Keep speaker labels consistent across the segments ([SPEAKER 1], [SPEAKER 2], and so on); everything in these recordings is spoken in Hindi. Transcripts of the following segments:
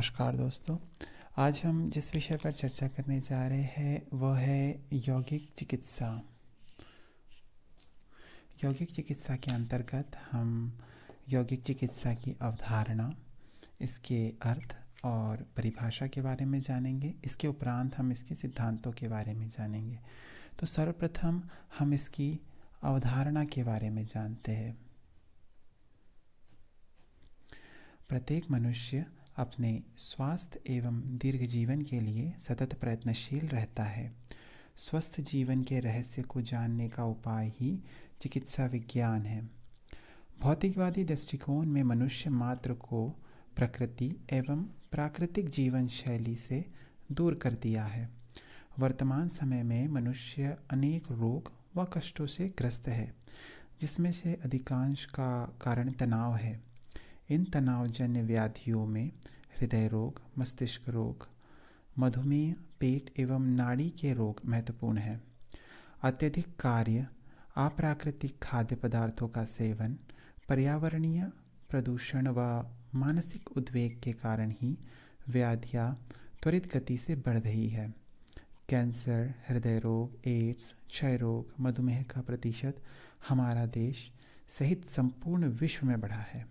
[SPEAKER 1] नमस्कार दोस्तों आज हम जिस विषय पर चर्चा करने जा रहे हैं वह है यौगिक चिकित्सा यौगिक चिकित्सा के अंतर्गत हम यौगिक चिकित्सा की अवधारणा इसके अर्थ और परिभाषा के बारे में जानेंगे इसके उपरांत हम इसके सिद्धांतों के बारे में जानेंगे तो सर्वप्रथम हम इसकी अवधारणा के बारे में जानते हैं प्रत्येक मनुष्य अपने स्वास्थ्य एवं दीर्घ जीवन के लिए सतत प्रयत्नशील रहता है स्वस्थ जीवन के रहस्य को जानने का उपाय ही चिकित्सा विज्ञान है भौतिकवादी दृष्टिकोण में मनुष्य मात्र को प्रकृति एवं प्राकृतिक जीवन शैली से दूर कर दिया है वर्तमान समय में मनुष्य अनेक रोग व कष्टों से ग्रस्त है जिसमें से अधिकांश का कारण तनाव है इन तनावजन्य व्याधियों में हृदय रोग मस्तिष्क रोग मधुमेह पेट एवं नाड़ी के रोग महत्वपूर्ण हैं अत्यधिक कार्य अप्राकृतिक खाद्य पदार्थों का सेवन पर्यावरणीय प्रदूषण व मानसिक उद्वेग के कारण ही व्याधियाँ त्वरित गति से बढ़ रही है कैंसर हृदय रोग एड्स क्षय रोग मधुमेह का प्रतिशत हमारा देश सहित संपूर्ण विश्व में बढ़ा है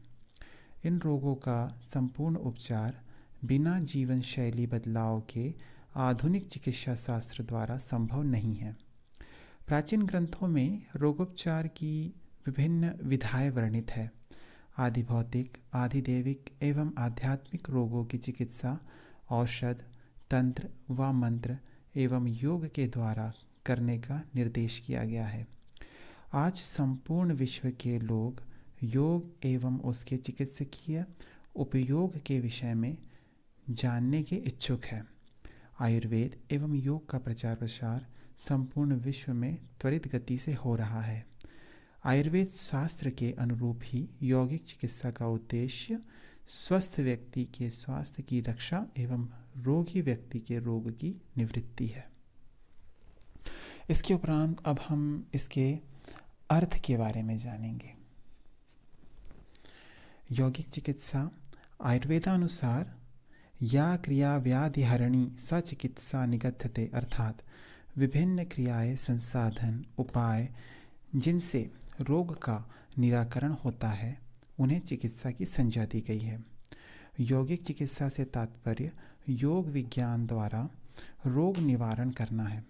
[SPEAKER 1] इन रोगों का संपूर्ण उपचार बिना जीवन शैली बदलाव के आधुनिक चिकित्सा शास्त्र द्वारा संभव नहीं है प्राचीन ग्रंथों में रोगोपचार की विभिन्न विधाएं वर्णित है आदि भौतिक आधिदेविक एवं आध्यात्मिक रोगों की चिकित्सा औषध तंत्र व मंत्र एवं योग के द्वारा करने का निर्देश किया गया है आज संपूर्ण विश्व के लोग योग एवं उसके चिकित्सकीय उपयोग के विषय में जानने के इच्छुक है आयुर्वेद एवं योग का प्रचार प्रसार संपूर्ण विश्व में त्वरित गति से हो रहा है आयुर्वेद शास्त्र के अनुरूप ही यौगिक चिकित्सा का उद्देश्य स्वस्थ व्यक्ति के स्वास्थ्य की रक्षा एवं रोगी व्यक्ति के रोग की निवृत्ति है इसके उपरांत अब हम इसके अर्थ के बारे में जानेंगे यौगिक चिकित्सा आयुर्वेदानुसार या क्रिया व्याधिहरणी स चिकित्सा निगद्धते अर्थात विभिन्न क्रियाएं संसाधन उपाय जिनसे रोग का निराकरण होता है उन्हें चिकित्सा की संज्ञा दी गई है यौगिक चिकित्सा से तात्पर्य योग विज्ञान द्वारा रोग निवारण करना है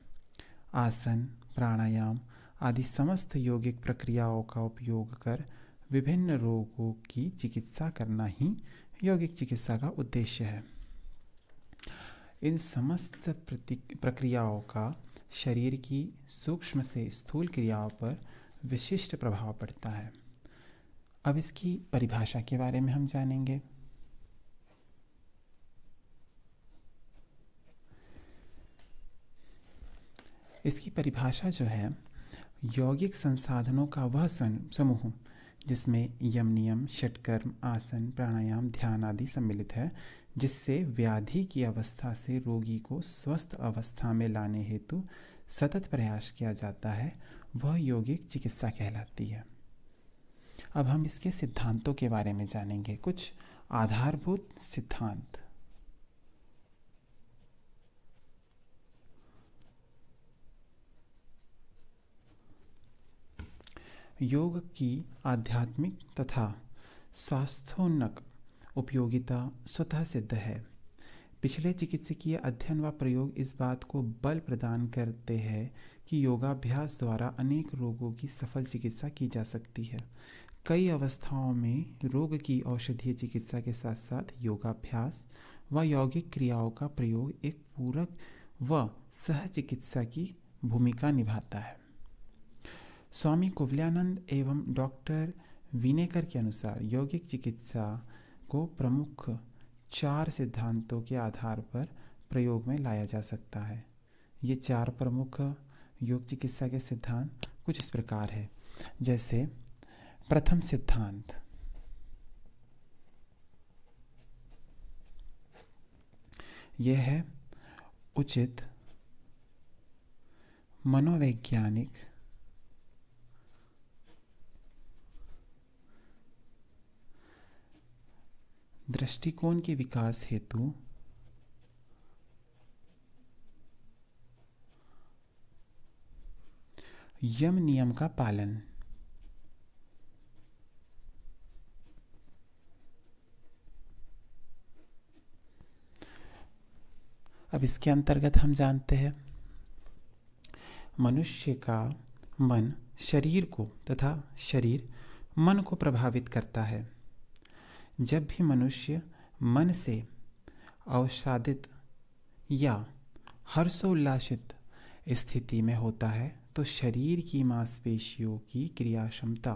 [SPEAKER 1] आसन प्राणायाम आदि समस्त यौगिक प्रक्रियाओं का उपयोग कर विभिन्न रोगों की चिकित्सा करना ही यौगिक चिकित्सा का उद्देश्य है इन समस्त प्रक्रियाओं का शरीर की सूक्ष्म से स्थूल क्रियाओं पर विशिष्ट प्रभाव पड़ता है अब इसकी परिभाषा के बारे में हम जानेंगे इसकी परिभाषा जो है यौगिक संसाधनों का वह समूह जिसमें यम नियम षटकर्म आसन प्राणायाम ध्यान आदि सम्मिलित है जिससे व्याधि की अवस्था से रोगी को स्वस्थ अवस्था में लाने हेतु सतत प्रयास किया जाता है वह यौगिक चिकित्सा कहलाती है अब हम इसके सिद्धांतों के बारे में जानेंगे कुछ आधारभूत सिद्धांत योग की आध्यात्मिक तथा स्वास्थ्योन्नक उपयोगिता स्वतः सिद्ध है पिछले चिकित्सकीय अध्ययन व प्रयोग इस बात को बल प्रदान करते हैं कि योगाभ्यास द्वारा अनेक रोगों की सफल चिकित्सा की जा सकती है कई अवस्थाओं में रोग की औषधीय चिकित्सा के साथ साथ योगाभ्यास व यौगिक क्रियाओं का प्रयोग एक पूरक व सह चिकित्सा की भूमिका निभाता है स्वामी कुवल्यानंद एवं डॉक्टर विनेकर के अनुसार यौगिक चिकित्सा को प्रमुख चार सिद्धांतों के आधार पर प्रयोग में लाया जा सकता है ये चार प्रमुख योग चिकित्सा के सिद्धांत कुछ इस प्रकार है जैसे प्रथम सिद्धांत यह है उचित मनोवैज्ञानिक दृष्टिकोण के विकास हेतु यम नियम का पालन अब इसके अंतर्गत हम जानते हैं मनुष्य का मन शरीर को तथा शरीर मन को प्रभावित करता है जब भी मनुष्य मन से अवसादित या हर्षोल्लासित स्थिति में होता है तो शरीर की मांसपेशियों की क्रिया क्षमता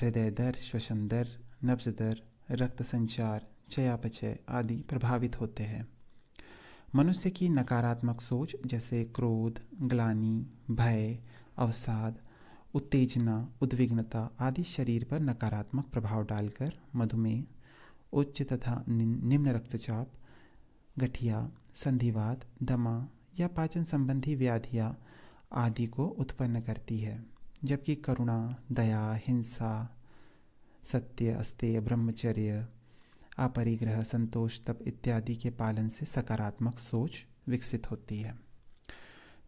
[SPEAKER 1] हृदय दर श्वसन दर नब्ज दर रक्त संचार चयापचय आदि प्रभावित होते हैं मनुष्य की नकारात्मक सोच जैसे क्रोध ग्लानी भय अवसाद उत्तेजना उद्विग्नता आदि शरीर पर नकारात्मक प्रभाव डालकर मधुमेह उच्च तथा निम्न रक्तचाप गठिया संधिवात दमा या पाचन संबंधी व्याधियाँ आदि को उत्पन्न करती है जबकि करुणा दया हिंसा सत्य अस्तेय ब्रह्मचर्य अपरिग्रह संतोष तप इत्यादि के पालन से सकारात्मक सोच विकसित होती है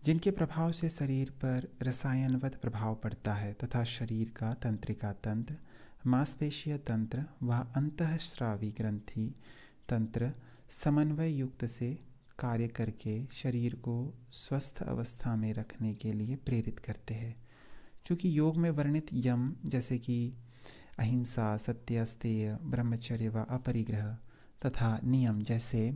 [SPEAKER 1] जिनके प्रभाव से शरीर पर रसायनवत प्रभाव पड़ता है तथा शरीर का तंत्रिका तंत्र मांसपेशीय तंत्र व अंतश्रावी ग्रंथि तंत्र समन्वय युक्त से कार्य करके शरीर को स्वस्थ अवस्था में रखने के लिए प्रेरित करते हैं चूँकि योग में वर्णित यम जैसे कि अहिंसा सत्य अस्तेय ब्रह्मचर्य व अपरिग्रह तथा नियम जैसे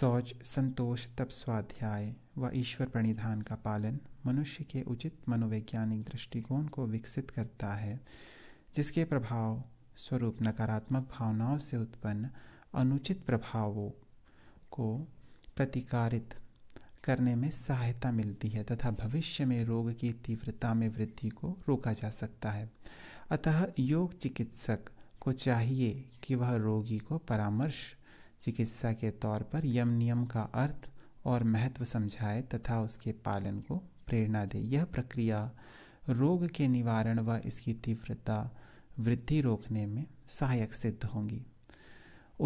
[SPEAKER 1] शौच संतोष तप स्वाध्याय व ईश्वर प्रणिधान का पालन मनुष्य के उचित मनोवैज्ञानिक दृष्टिकोण को विकसित करता है जिसके प्रभाव स्वरूप नकारात्मक भावनाओं से उत्पन्न अनुचित प्रभावों को प्रतिकारित करने में सहायता मिलती है तथा भविष्य में रोग की तीव्रता में वृद्धि को रोका जा सकता है अतः योग चिकित्सक को चाहिए कि वह रोगी को परामर्श चिकित्सा के तौर पर यम नियम का अर्थ और महत्व समझाए तथा उसके पालन को प्रेरणा दे यह प्रक्रिया रोग के निवारण व इसकी तीव्रता वृद्धि रोकने में सहायक सिद्ध होंगी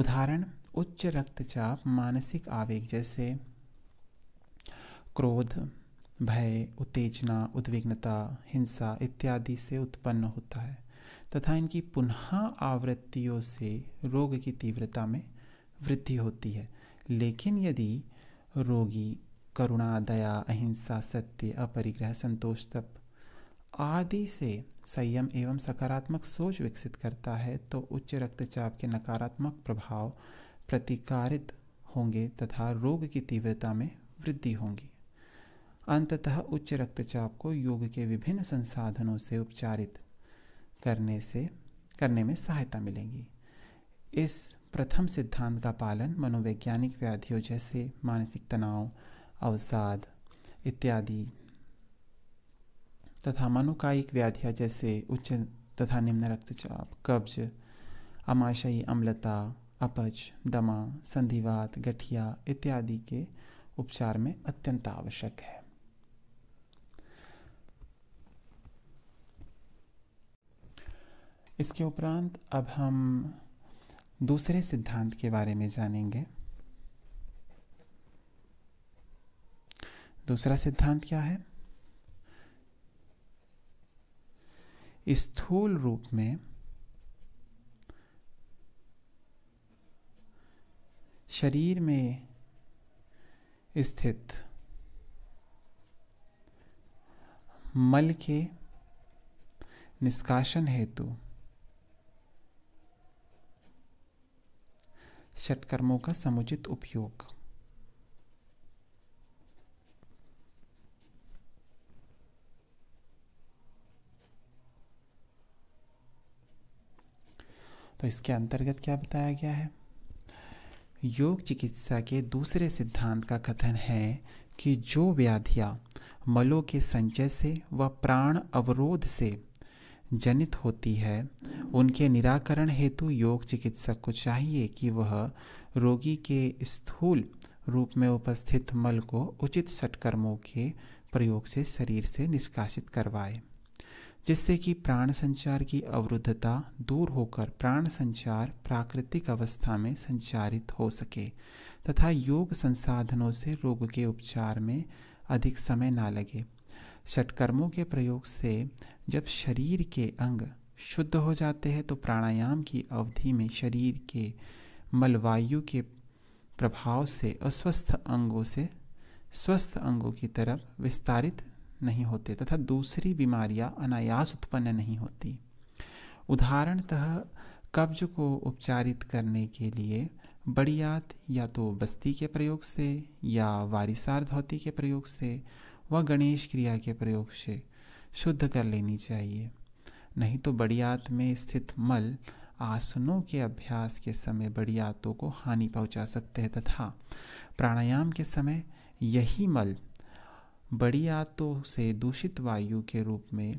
[SPEAKER 1] उदाहरण उच्च रक्तचाप मानसिक आवेग जैसे क्रोध भय उत्तेजना उद्विग्नता हिंसा इत्यादि से उत्पन्न होता है तथा इनकी पुनः आवृत्तियों से रोग की तीव्रता में वृद्धि होती है लेकिन यदि रोगी करुणा दया अहिंसा सत्य अपरिग्रह संतोष तप आदि से संयम एवं सकारात्मक सोच विकसित करता है तो उच्च रक्तचाप के नकारात्मक प्रभाव प्रतिकारित होंगे तथा रोग की तीव्रता में वृद्धि होगी अंततः उच्च रक्तचाप को योग के विभिन्न संसाधनों से उपचारित करने से करने में सहायता मिलेगी इस प्रथम सिद्धांत का पालन मनोवैज्ञानिक व्याधियों जैसे मानसिक तनाव अवसाद इत्यादि तथा मनोकायिक व्याधियाँ जैसे उच्च तथा निम्न रक्तचाप कब्ज अमाशयी अम्लता अपच दमा संधिवात गठिया इत्यादि के उपचार में अत्यंत आवश्यक है इसके उपरांत अब हम दूसरे सिद्धांत के बारे में जानेंगे दूसरा सिद्धांत क्या है स्थूल रूप में शरीर में स्थित मल के निष्कासन हेतु षटकर्मों का समुचित उपयोग तो इसके अंतर्गत क्या बताया गया है योग चिकित्सा के दूसरे सिद्धांत का कथन है कि जो व्याधियाँ मलों के संचय से व प्राण अवरोध से जनित होती है उनके निराकरण हेतु योग चिकित्सक को चाहिए कि वह रोगी के स्थूल रूप में उपस्थित मल को उचित सटकर्मों के प्रयोग से शरीर से निष्कासित करवाए जिससे कि प्राण संचार की अवरुद्धता दूर होकर प्राण संचार प्राकृतिक अवस्था में संचारित हो सके तथा योग संसाधनों से रोग के उपचार में अधिक समय ना लगे षटकर्मों के प्रयोग से जब शरीर के अंग शुद्ध हो जाते हैं तो प्राणायाम की अवधि में शरीर के मलवायु के प्रभाव से अस्वस्थ अंगों से स्वस्थ अंगों की तरफ विस्तारित नहीं होते तथा दूसरी बीमारियां अनायास उत्पन्न नहीं होती उदाहरणतः कब्ज को उपचारित करने के लिए बड़ियात या तो बस्ती के प्रयोग से या वारिसार धोती के प्रयोग से वह गणेश क्रिया के प्रयोग से शुद्ध कर लेनी चाहिए नहीं तो बड़ियात में स्थित मल आसनों के अभ्यास के समय बड़ी आतों को हानि पहुंचा सकते हैं तथा प्राणायाम के समय यही मल बड़ी आतों से दूषित वायु के रूप में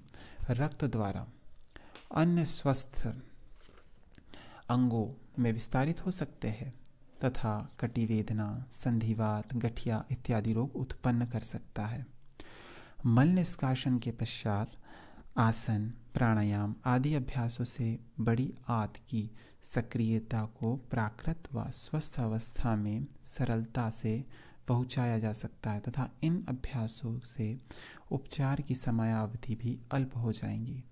[SPEAKER 1] रक्त द्वारा अन्य स्वस्थ अंगों में विस्तारित हो सकते हैं तथा कटिवेदना संधिवात गठिया इत्यादि रोग उत्पन्न कर सकता है मल निष्कासन के पश्चात आसन प्राणायाम आदि अभ्यासों से बड़ी आत की सक्रियता को प्राकृत व स्वस्थ अवस्था में सरलता से पहुंचाया जा सकता है तथा इन अभ्यासों से उपचार की समयावधि भी अल्प हो जाएंगी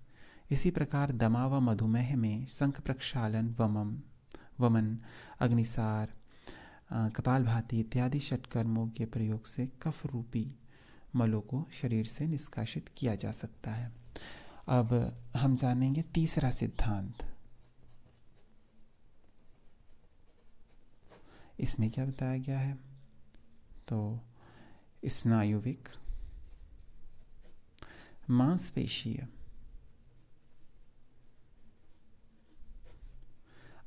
[SPEAKER 1] इसी प्रकार दमा व मधुमेह में शंख प्रक्षालन वमम वमन अग्निसार कपाल भाती इत्यादि षटकर्मों के प्रयोग से कफ रूपी मलों को शरीर से निष्कासित किया जा सकता है अब हम जानेंगे तीसरा सिद्धांत इसमें क्या बताया गया है तो स्नायुविक मांसपेशीय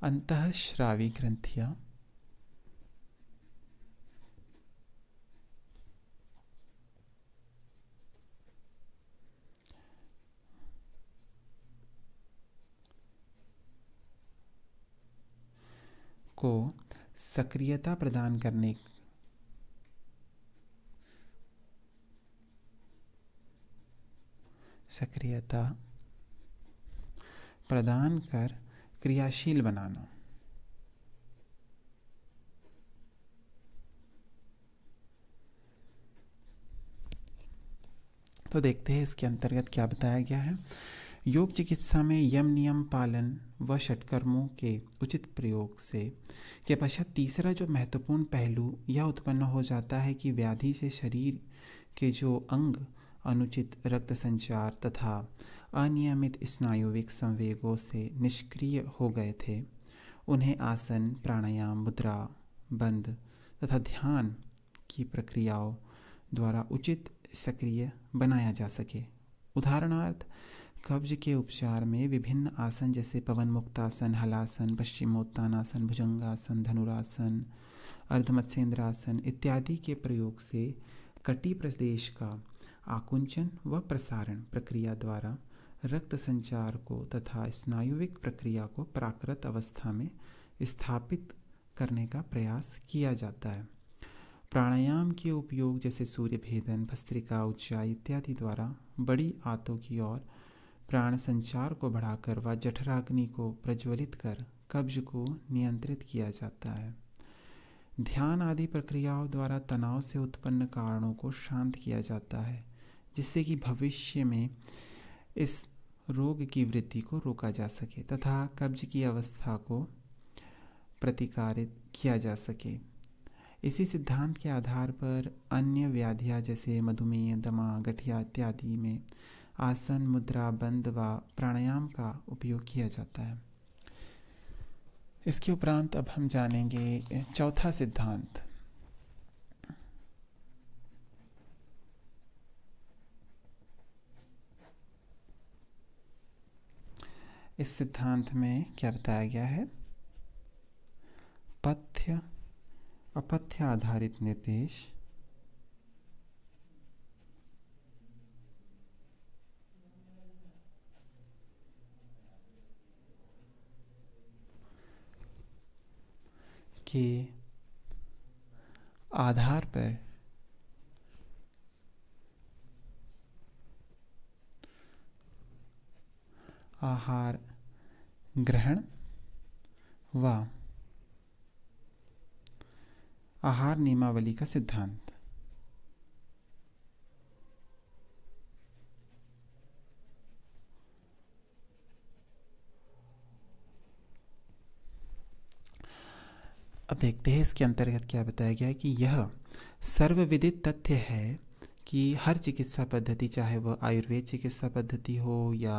[SPEAKER 1] अंतःश्रावी ग्रंथियां को सक्रियता प्रदान करने सक्रियता प्रदान कर क्रियाशील बनाना तो देखते हैं इसके अंतर्गत क्या बताया गया है योग चिकित्सा में यम नियम पालन व षटकर्मों के उचित प्रयोग से के पश्चात तीसरा जो महत्वपूर्ण पहलू यह उत्पन्न हो जाता है कि व्याधि से शरीर के जो अंग अनुचित रक्त संचार तथा अनियमित स्नायुविक संवेगों से निष्क्रिय हो गए थे उन्हें आसन प्राणायाम मुद्रा बंद तथा ध्यान की प्रक्रियाओं द्वारा उचित सक्रिय बनाया जा सके उदाहरणार्थ कब्ज के उपचार में विभिन्न आसन जैसे पवन मुक्तासन हलासन पश्चिमोत्तानासन भुजंगासन धनुरासन अर्धमत्स्येंद्रासन इत्यादि के प्रयोग से कटी प्रदेश का आकुंचन व प्रसारण प्रक्रिया द्वारा रक्त संचार को तथा स्नायुविक प्रक्रिया को प्राकृत अवस्था में स्थापित करने का प्रयास किया जाता है प्राणायाम के उपयोग जैसे सूर्य भेदन भस्त्रिका ऊंचाई इत्यादि द्वारा बड़ी आंतों की ओर प्राण संचार को बढ़ाकर व जठराग्नि को प्रज्वलित कर कब्ज को नियंत्रित किया जाता है ध्यान आदि प्रक्रियाओं द्वारा तनाव से उत्पन्न कारणों को शांत किया जाता है जिससे कि भविष्य में इस रोग की वृद्धि को रोका जा सके तथा कब्ज की अवस्था को प्रतिकारित किया जा सके इसी सिद्धांत के आधार पर अन्य व्याधियाँ जैसे मधुमेह दमा गठिया इत्यादि में आसन मुद्रा बंद व प्राणायाम का उपयोग किया जाता है इसके उपरांत अब हम जानेंगे चौथा सिद्धांत इस सिद्धांत में क्या बताया गया है पथ्य अपथ्य आधारित निर्देश के आधार पर आहार ग्रहण व आहार नियमावली का सिद्धांत अब देखते हैं इसके अंतर्गत क्या बताया गया कि यह सर्वविदित तथ्य है कि हर चिकित्सा पद्धति चाहे वह आयुर्वेद चिकित्सा पद्धति हो या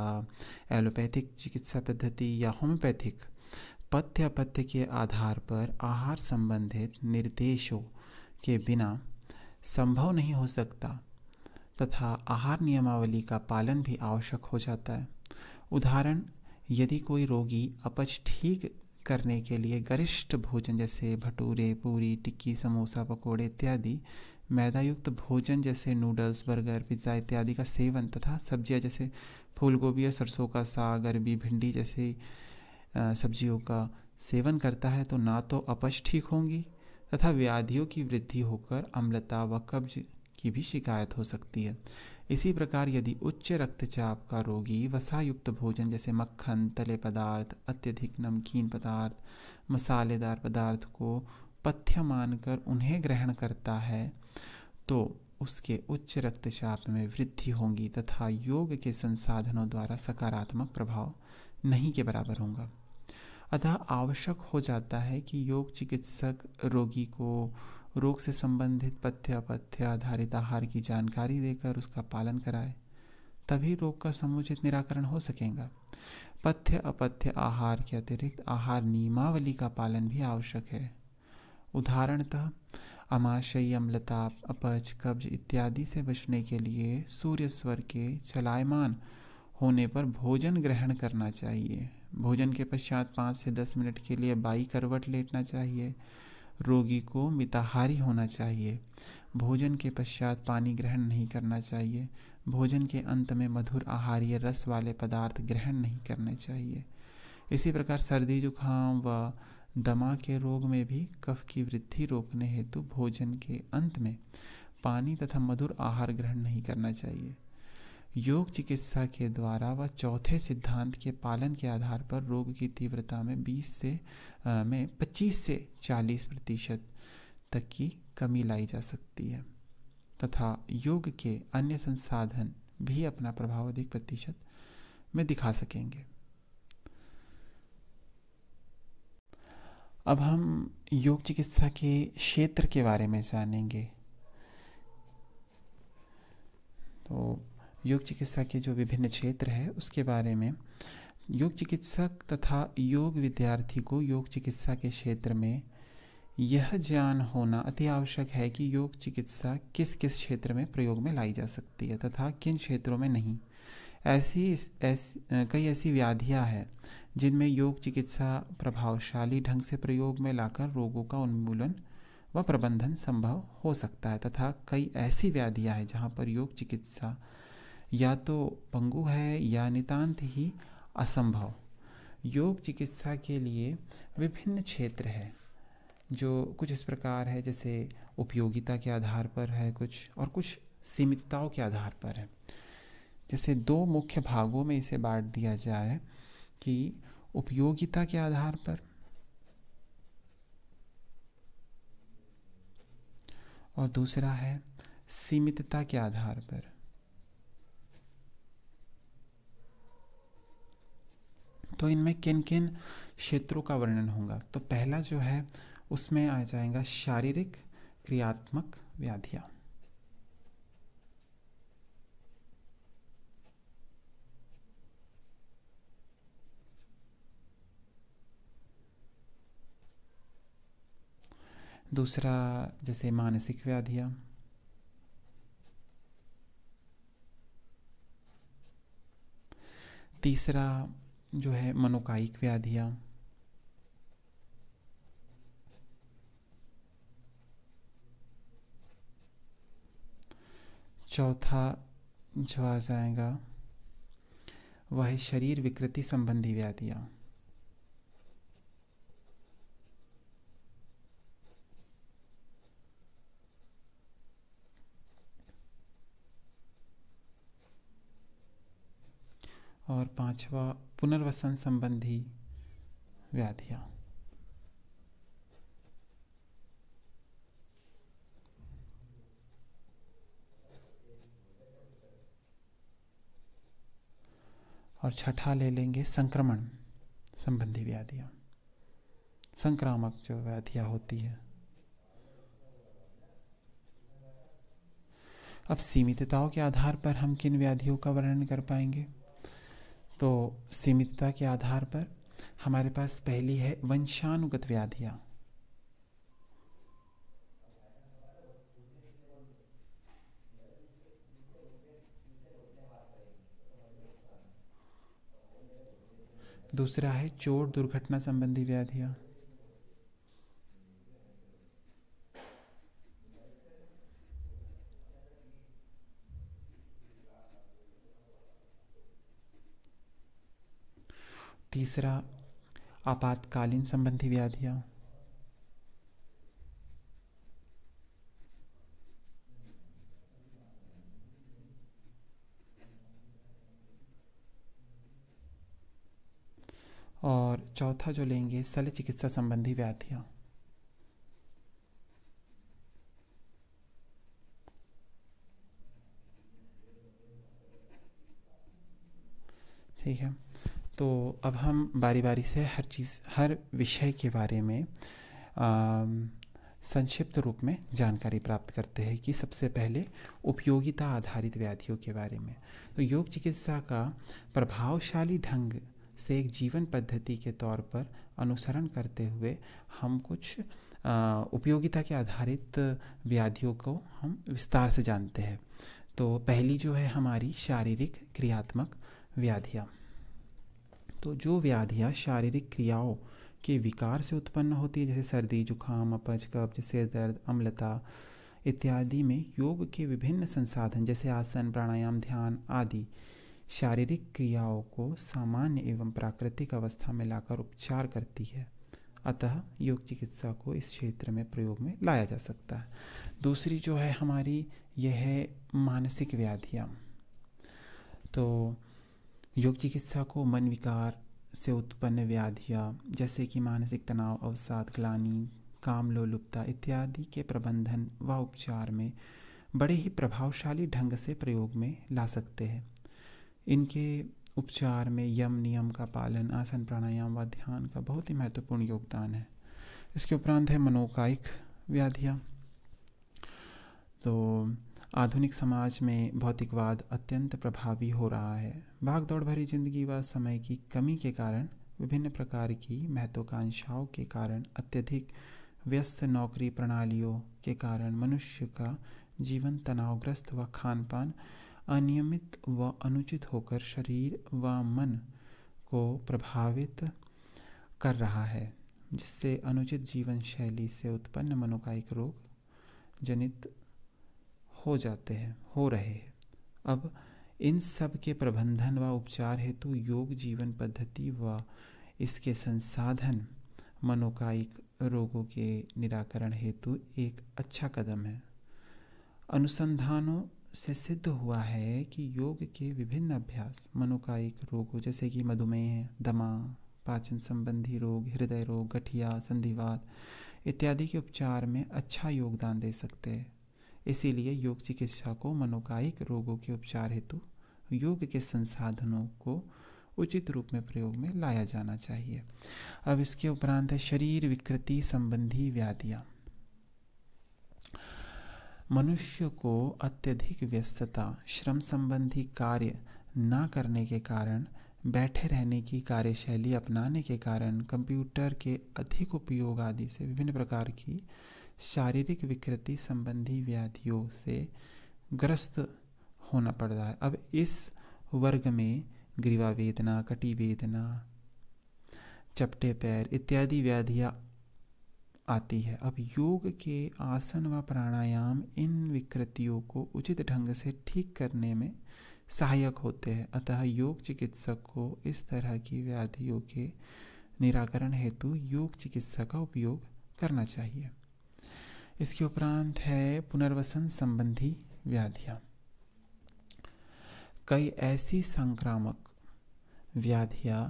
[SPEAKER 1] एलोपैथिक चिकित्सा पद्धति या होम्योपैथिक पथ्य पथ्य के आधार पर आहार संबंधित निर्देशों के बिना संभव नहीं हो सकता तथा आहार नियमावली का पालन भी आवश्यक हो जाता है उदाहरण यदि कोई रोगी अपच ठीक करने के लिए गरिष्ठ भोजन जैसे भटूरे पूरी टिक्की समोसा पकोड़े इत्यादि मैदायुक्त भोजन जैसे नूडल्स बर्गर पिज्ज़ा इत्यादि का सेवन तथा सब्जियां जैसे फूलगोभी और सरसों का साग अरबी भिंडी जैसे सब्जियों का सेवन करता है तो ना तो अपच ठीक होंगी तथा व्याधियों की वृद्धि होकर अम्लता व कब्ज की भी शिकायत हो सकती है इसी प्रकार यदि उच्च रक्तचाप का रोगी वसायुक्त भोजन जैसे मक्खन तले पदार्थ अत्यधिक नमकीन पदार्थ मसालेदार पदार्थ को पथ्य मानकर उन्हें ग्रहण करता है तो उसके उच्च रक्तचाप में वृद्धि होगी तथा योग के संसाधनों द्वारा सकारात्मक प्रभाव नहीं के बराबर होगा अतः आवश्यक हो जाता है कि योग चिकित्सक रोगी को रोग से संबंधित पथ्य अपथ्य आधारित आहार की जानकारी देकर उसका पालन कराए तभी रोग का समुचित निराकरण हो सकेगा पथ्य अपथ्य आहार के अतिरिक्त आहार नियमावली का पालन भी आवश्यक है उदाहरणतः अमाशयी अम्लता अपच कब्ज इत्यादि से बचने के लिए सूर्य स्वर के चलायमान होने पर भोजन ग्रहण करना चाहिए भोजन के पश्चात पाँच से दस मिनट के लिए बाई करवट लेटना चाहिए रोगी को मिताहारी होना चाहिए भोजन के पश्चात पानी ग्रहण नहीं करना चाहिए भोजन के अंत में मधुर या रस वाले पदार्थ ग्रहण नहीं करने चाहिए इसी प्रकार सर्दी जुकाम व दमा के रोग में भी कफ की वृद्धि रोकने हेतु भोजन के अंत में पानी तथा मधुर आहार ग्रहण नहीं करना चाहिए योग चिकित्सा के द्वारा व चौथे सिद्धांत के पालन के आधार पर रोग की तीव्रता में 20 से आ, में 25 से 40 प्रतिशत तक की कमी लाई जा सकती है तथा योग के अन्य संसाधन भी अपना प्रभाव अधिक प्रतिशत में दिखा सकेंगे अब हम योग चिकित्सा के क्षेत्र के बारे में जानेंगे तो योग चिकित्सा के जो विभिन्न क्षेत्र है उसके बारे में योग चिकित्सक तथा योग विद्यार्थी को योग चिकित्सा के क्षेत्र में यह ज्ञान होना अति आवश्यक है कि योग चिकित्सा किस किस क्षेत्र में प्रयोग में लाई जा सकती है तथा किन क्षेत्रों में नहीं ऐसी ऐसी कई ऐसी व्याधियां हैं जिनमें योग चिकित्सा प्रभावशाली ढंग से प्रयोग में लाकर रोगों का उन्मूलन व प्रबंधन संभव हो सकता है तथा कई ऐसी व्याधियां हैं जहाँ पर योग चिकित्सा या तो पंगु है या नितांत ही असंभव योग चिकित्सा के लिए विभिन्न क्षेत्र है जो कुछ इस प्रकार है जैसे उपयोगिता के आधार पर है कुछ और कुछ सीमितताओं के आधार पर है जैसे दो मुख्य भागों में इसे बांट दिया जाए कि उपयोगिता के आधार पर और दूसरा है सीमितता के आधार पर तो इनमें किन किन क्षेत्रों का वर्णन होगा तो पहला जो है उसमें आ जाएगा शारीरिक क्रियात्मक व्याधियाँ दूसरा जैसे मानसिक व्याधियाँ तीसरा जो है मनोकायिक व्याधियाँ चौथा जो आ जाएगा वह शरीर विकृति संबंधी व्याधियाँ और पांचवा पुनर्वसन संबंधी व्याधियाँ और छठा ले लेंगे संक्रमण संबंधी व्याधियाँ संक्रामक जो व्याधियाँ होती है अब सीमितताओं के आधार पर हम किन व्याधियों का वर्णन कर पाएंगे तो सीमितता के आधार पर हमारे पास पहली है वंशानुगत व्याधियाँ दूसरा है चोट दुर्घटना संबंधी व्याधियाँ तीसरा आपातकालीन संबंधी व्याधियाँ और चौथा जो लेंगे शल चिकित्सा संबंधी व्याधियाँ ठीक है तो अब हम बारी बारी से हर चीज़ हर विषय के बारे में संक्षिप्त रूप में जानकारी प्राप्त करते हैं कि सबसे पहले उपयोगिता आधारित व्याधियों के बारे में तो योग चिकित्सा का प्रभावशाली ढंग से एक जीवन पद्धति के तौर पर अनुसरण करते हुए हम कुछ उपयोगिता के आधारित व्याधियों को हम विस्तार से जानते हैं तो पहली जो है हमारी शारीरिक क्रियात्मक व्याधियाँ तो जो व्याधियाँ शारीरिक क्रियाओं के विकार से उत्पन्न होती है जैसे सर्दी जुखाम अपच कब्ज सिर दर्द अम्लता इत्यादि में योग के विभिन्न संसाधन जैसे आसन प्राणायाम ध्यान आदि शारीरिक क्रियाओं को सामान्य एवं प्राकृतिक अवस्था में लाकर उपचार करती है अतः योग चिकित्सा को इस क्षेत्र में प्रयोग में लाया जा सकता है दूसरी जो है हमारी यह है मानसिक व्याधियाँ तो योग चिकित्सा को मन विकार से उत्पन्न व्याधियाँ जैसे कि मानसिक तनाव अवसाद ग्लानी काम लोलुपता इत्यादि के प्रबंधन व उपचार में बड़े ही प्रभावशाली ढंग से प्रयोग में ला सकते हैं इनके उपचार में यम नियम का पालन आसन प्राणायाम व ध्यान का बहुत ही महत्वपूर्ण योगदान है इसके उपरांत है मनोकायिक व्याधियाँ तो आधुनिक समाज में भौतिकवाद अत्यंत प्रभावी हो रहा है भागदौड़ भरी जिंदगी व समय की कमी के कारण विभिन्न प्रकार की महत्वाकांक्षाओं के कारण अत्यधिक व्यस्त नौकरी प्रणालियों के कारण मनुष्य का जीवन तनावग्रस्त व खान पान अनियमित व अनुचित होकर शरीर व मन को प्रभावित कर रहा है जिससे अनुचित जीवन शैली से उत्पन्न मनोकायिक रोग जनित हो जाते हैं हो रहे हैं अब इन सब के प्रबंधन व उपचार हेतु योग जीवन पद्धति व इसके संसाधन मनोकायिक रोगों के निराकरण हेतु एक अच्छा कदम है अनुसंधानों से सिद्ध हुआ है कि योग के विभिन्न अभ्यास मनोकायिक रोगों जैसे कि मधुमेह दमा पाचन संबंधी रोग हृदय रोग गठिया संधिवाद इत्यादि के उपचार में अच्छा योगदान दे सकते हैं इसीलिए योग चिकित्सा को मनोकायिक रोगों के उपचार हेतु योग के संसाधनों को उचित रूप में प्रयोग में लाया जाना चाहिए अब इसके उपरांत है शरीर विकृति संबंधी व्याधियाँ मनुष्य को अत्यधिक व्यस्तता श्रम संबंधी कार्य ना करने के कारण बैठे रहने की कार्यशैली अपनाने के कारण कंप्यूटर के अधिक उपयोग आदि से विभिन्न प्रकार की शारीरिक विकृति संबंधी व्याधियों से ग्रस्त होना पड़ रहा है अब इस वर्ग में ग्रीवा वेदना कटी वेदना चपटे पैर इत्यादि व्याधियाँ आती है अब योग के आसन व प्राणायाम इन विकृतियों को उचित ढंग से ठीक करने में सहायक होते हैं अतः योग चिकित्सक को इस तरह की व्याधियों के निराकरण हेतु योग चिकित्सा का उपयोग करना चाहिए इसके उपरांत है पुनर्वसन संबंधी व्याधियाँ कई ऐसी संक्रामक व्याधियाँ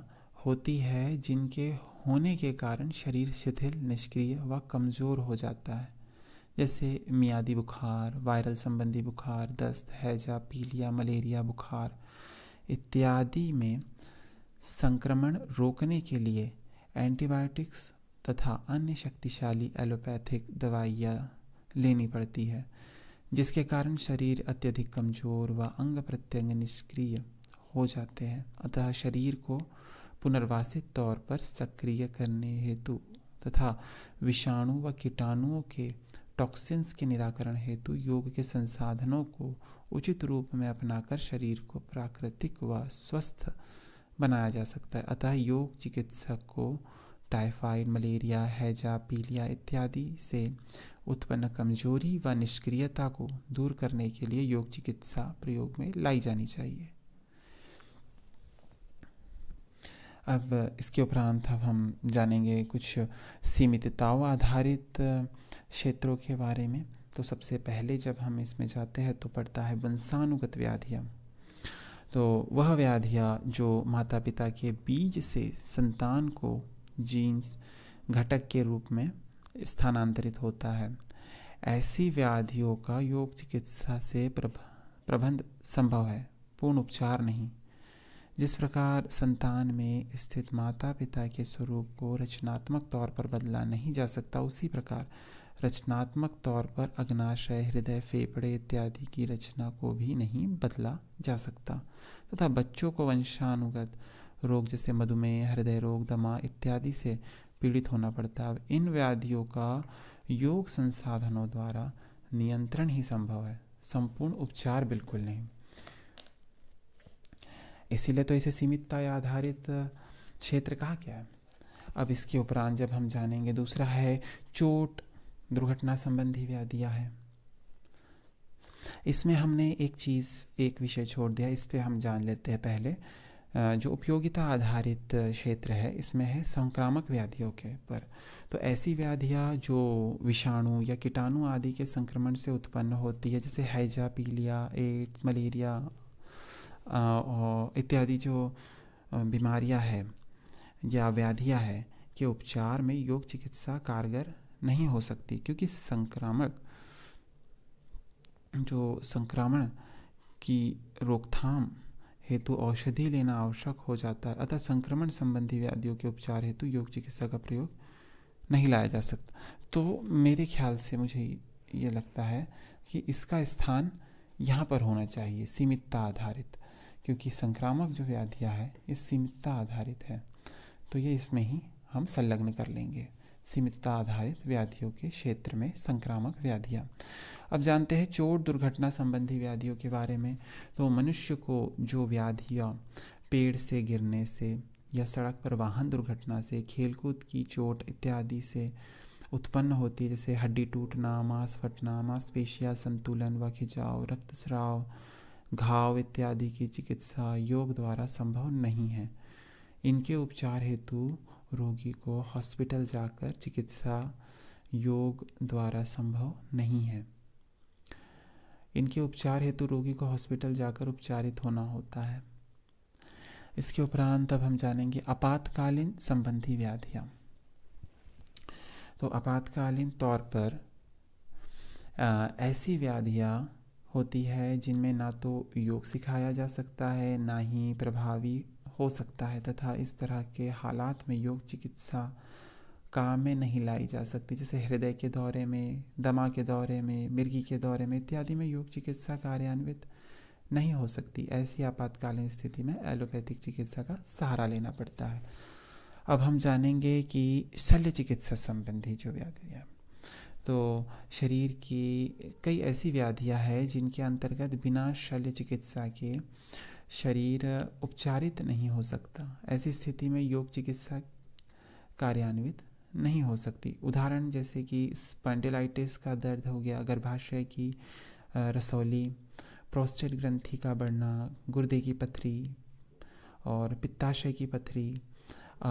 [SPEAKER 1] होती है जिनके होने के कारण शरीर शिथिल निष्क्रिय व कमज़ोर हो जाता है जैसे मियादी बुखार वायरल संबंधी बुखार दस्त हैजा पीलिया मलेरिया बुखार इत्यादि में संक्रमण रोकने के लिए एंटीबायोटिक्स तथा अन्य शक्तिशाली एलोपैथिक दवाइयाँ लेनी पड़ती है जिसके कारण शरीर अत्यधिक कमज़ोर व अंग प्रत्यंग निष्क्रिय हो जाते हैं अतः शरीर को पुनर्वासित तौर पर सक्रिय करने हेतु तथा विषाणु व कीटाणुओं के टॉक्सिन्स के निराकरण हेतु योग के संसाधनों को उचित रूप में अपनाकर शरीर को प्राकृतिक व स्वस्थ बनाया जा सकता है अतः योग चिकित्सक को टाइफाइड मलेरिया हैजा पीलिया इत्यादि से उत्पन्न कमजोरी व निष्क्रियता को दूर करने के लिए योग चिकित्सा प्रयोग में लाई जानी चाहिए अब इसके उपरांत अब हम जानेंगे कुछ सीमितताओं आधारित क्षेत्रों के बारे में तो सबसे पहले जब हम इसमें जाते हैं तो पड़ता है वंशानुगत व्याधियाँ तो वह व्याधियाँ जो माता पिता के बीज से संतान को जीन्स घटक के रूप में स्थानांतरित होता है ऐसी व्याधियों का योग चिकित्सा से प्रबंध संभव है पूर्ण उपचार नहीं जिस प्रकार संतान में स्थित माता पिता के स्वरूप को रचनात्मक तौर पर बदला नहीं जा सकता उसी प्रकार रचनात्मक तौर पर अग्नाशय हृदय फेफड़े इत्यादि की रचना को भी नहीं बदला जा सकता तथा बच्चों को वंशानुगत रोग जैसे मधुमेह हृदय रोग दमा इत्यादि से पीड़ित होना पड़ता है इन व्याधियों का योग संसाधनों द्वारा नियंत्रण ही संभव है संपूर्ण उपचार बिल्कुल नहीं इसीलिए तो इसे सीमितता या आधारित क्षेत्र कहा गया है अब इसके उपरांत जब हम जानेंगे दूसरा है चोट दुर्घटना संबंधी व्याधियाँ है इसमें हमने एक चीज़ एक विषय छोड़ दिया इस पर हम जान लेते हैं पहले जो उपयोगिता आधारित क्षेत्र है इसमें है संक्रामक व्याधियों के पर तो ऐसी व्याधियाँ जो विषाणु या कीटाणु आदि के संक्रमण से उत्पन्न होती है जैसे हैजा पीलिया एड्स मलेरिया इत्यादि जो बीमारियां हैं या व्याधियां हैं के उपचार में योग चिकित्सा कारगर नहीं हो सकती क्योंकि संक्रामक जो संक्रमण की रोकथाम हेतु औषधि लेना आवश्यक हो जाता है अतः संक्रमण संबंधी व्याधियों के उपचार हेतु योग चिकित्सा का प्रयोग नहीं लाया जा सकता तो मेरे ख्याल से मुझे ये लगता है कि इसका स्थान यहाँ पर होना चाहिए सीमितता आधारित क्योंकि संक्रामक जो व्याधियाँ है ये सीमितता आधारित है तो ये इसमें ही हम संलग्न कर लेंगे सीमितता आधारित व्याधियों के क्षेत्र में संक्रामक व्याधियाँ अब जानते हैं चोट दुर्घटना संबंधी व्याधियों के बारे में तो मनुष्य को जो व्याधियाँ पेड़ से गिरने से या सड़क पर वाहन दुर्घटना से खेलकूद की चोट इत्यादि से उत्पन्न होती है जैसे हड्डी टूटना मांस फटना मांसपेशिया संतुलन व खिंचाव रक्तस्राव घाव इत्यादि की चिकित्सा योग द्वारा संभव नहीं है इनके उपचार हेतु रोगी को हॉस्पिटल जाकर चिकित्सा योग द्वारा संभव नहीं है इनके उपचार हेतु रोगी को हॉस्पिटल जाकर उपचारित होना होता है इसके उपरांत अब हम जानेंगे आपातकालीन संबंधी व्याधियाँ तो आपातकालीन तौर पर आ, ऐसी व्याधियाँ होती है जिनमें ना तो योग सिखाया जा सकता है ना ही प्रभावी हो सकता है तथा इस तरह के हालात में योग चिकित्सा काम में नहीं लाई जा सकती जैसे हृदय के दौरे में दमा के दौरे में मिर्गी के दौरे में इत्यादि में योग चिकित्सा कार्यान्वित नहीं हो सकती ऐसी आपातकालीन स्थिति में एलोपैथिक चिकित्सा का सहारा लेना पड़ता है अब हम जानेंगे कि शल्य चिकित्सा संबंधी जो व्याधियाँ तो शरीर की कई ऐसी व्याधियाँ हैं जिनके अंतर्गत बिना शल्य चिकित्सा के शरीर उपचारित नहीं हो सकता ऐसी स्थिति में योग चिकित्सा कार्यान्वित नहीं हो सकती उदाहरण जैसे कि स्पंडिलाइटिस का दर्द हो गया गर्भाशय की रसौली प्रोस्टेट ग्रंथि का बढ़ना गुर्दे की पथरी और पित्ताशय की पथरी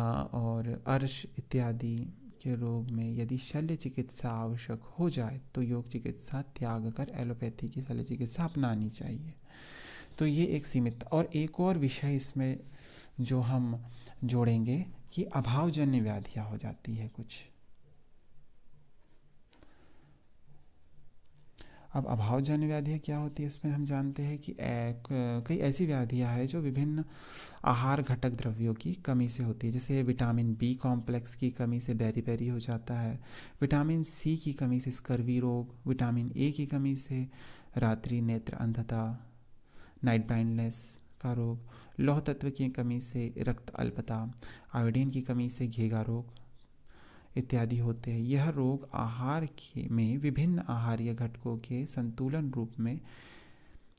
[SPEAKER 1] और अर्श इत्यादि के रोग में यदि शल्य चिकित्सा आवश्यक हो जाए तो योग चिकित्सा त्याग कर एलोपैथी की शल्य चिकित्सा अपनानी चाहिए तो ये एक सीमित और एक और विषय इसमें जो हम जोड़ेंगे कि अभावजन्य व्याधियाँ हो जाती है कुछ अब अभावजन्य व्याधियाँ क्या होती है इसमें हम जानते हैं कि कई ऐसी व्याधियाँ हैं जो विभिन्न आहार घटक द्रव्यों की कमी से होती है जैसे विटामिन बी कॉम्प्लेक्स की कमी से बैरी बैरी हो जाता है विटामिन सी की कमी से स्कर्वी रोग विटामिन ए की कमी से रात्रि नेत्र अंधता नाइट ब्लाइंडनेस का रोग लौह तत्व की कमी से रक्त अल्पता आयोडीन की कमी से घेगा रोग इत्यादि होते हैं यह रोग आहार के में विभिन्न आहारीय घटकों के संतुलन रूप में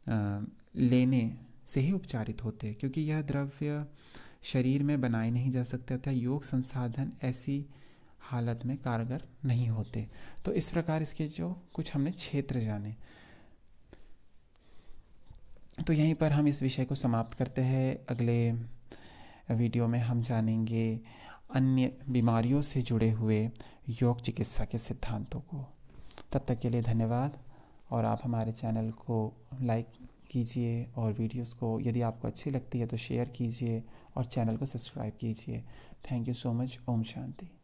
[SPEAKER 1] आ, लेने से ही उपचारित होते हैं क्योंकि यह द्रव्य शरीर में बनाए नहीं जा सकते अतः योग संसाधन ऐसी हालत में कारगर नहीं होते तो इस प्रकार इसके जो कुछ हमने क्षेत्र जाने तो यहीं पर हम इस विषय को समाप्त करते हैं अगले वीडियो में हम जानेंगे अन्य बीमारियों से जुड़े हुए योग चिकित्सा के सिद्धांतों को तब तक के लिए धन्यवाद और आप हमारे चैनल को लाइक कीजिए और वीडियोस को यदि आपको अच्छी लगती है तो शेयर कीजिए और चैनल को सब्सक्राइब कीजिए थैंक यू सो मच ओम शांति